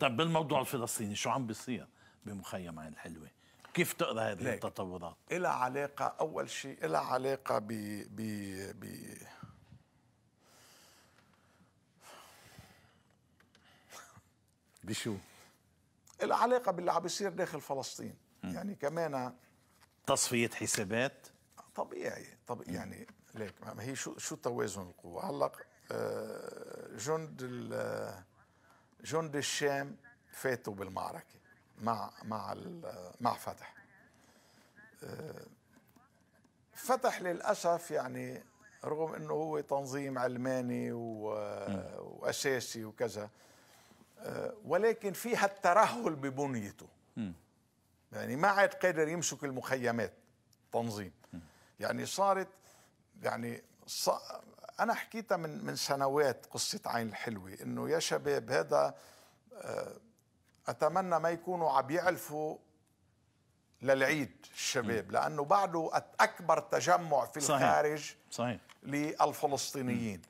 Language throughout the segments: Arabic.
طب بالموضوع الفلسطيني شو عم بيصير بمخيم عين الحلوه؟ كيف تقرا هذه ليك. التطورات؟ إلى علاقه اول شيء إلى علاقه ب ب ب بشو؟ لها علاقه باللي عم بيصير داخل فلسطين م. يعني كمان تصفيه حسابات طبيعي طب يعني ليك ما هي شو شو توازن القوى هلا آه، جند ال جند الشام فاتوا بالمعركة مع مع مع فتح آه، فتح للأسف يعني رغم أنه هو تنظيم علماني وأساسي وكذا آه، ولكن فيها الترهل ببنيته يعني ما عاد قادر يمسك المخيمات تنظيم يعني صارت يعني انا حكيتها من من سنوات قصه عين الحلوه انه يا شباب هذا آه، اتمنى ما يكونوا عم يعلفوا للعيد الشباب لانه بعده اكبر تجمع في الخارج صحيح. صحيح. للفلسطينيين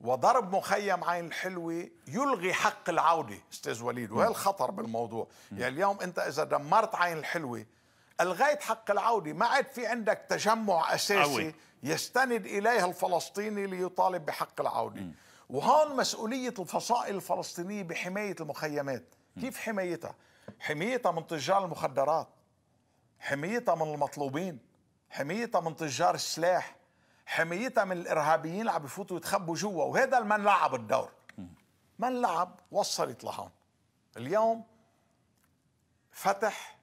وضرب مخيم عين الحلوة يلغي حق العودة استاذ وليد وهي الخطر بالموضوع يعني اليوم انت اذا دمرت عين الحلوة الغايه حق العوده ما عاد في عندك تجمع اساسي أوي. يستند اليه الفلسطيني ليطالب بحق العوده م. وهون مسؤوليه الفصائل الفلسطينيه بحمايه المخيمات م. كيف حمايتها حمايتها من تجار المخدرات حمايتها من المطلوبين حمايتها من تجار السلاح حمايتها من الارهابيين اللي عم يفوتوا يتخبوا جوا وهذا من لعب الدور من لعب وصلت لهون اليوم فتح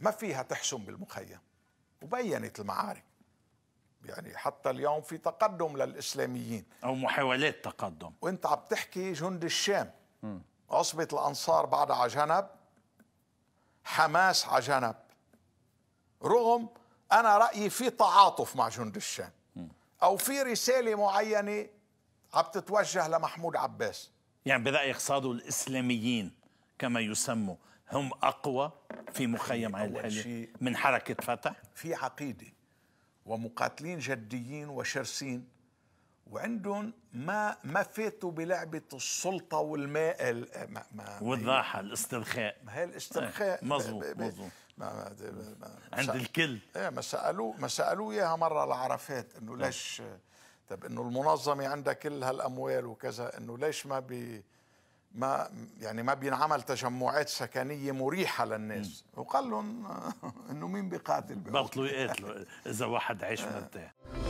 ما فيها تحسم بالمخيم وبينت المعارك يعني حتى اليوم في تقدم للإسلاميين أو محاولات تقدم وانت عم تحكي جند الشام عصبة الأنصار بعد عجنب حماس عجنب رغم أنا رأيي في تعاطف مع جند الشام أو في رسالة معينة عم تتوجه لمحمود عباس يعني برأيك صادوا الإسلاميين كما يسموا هم أقوى في مخيم عين الحلية من حركة فتح في عقيدة ومقاتلين جديين وشرسين وعندهم ما ما فاتوا بلعبه السلطه والماء ما ما والراحه الاسترخاء ما هي الاسترخاء مظبوط مظبوط عند الكل ايه ما سالوه ما سالوه اياها مره لعرفات انه آه. ليش طب انه المنظمه عندها كل هالاموال وكذا انه ليش ما بي ما يعني ما بينعمل تجمعات سكنيه مريحه للناس وقال لهم آه، انه مين بيقاتل بطلوا يقاتلوا اذا واحد عايش آه. مرتاح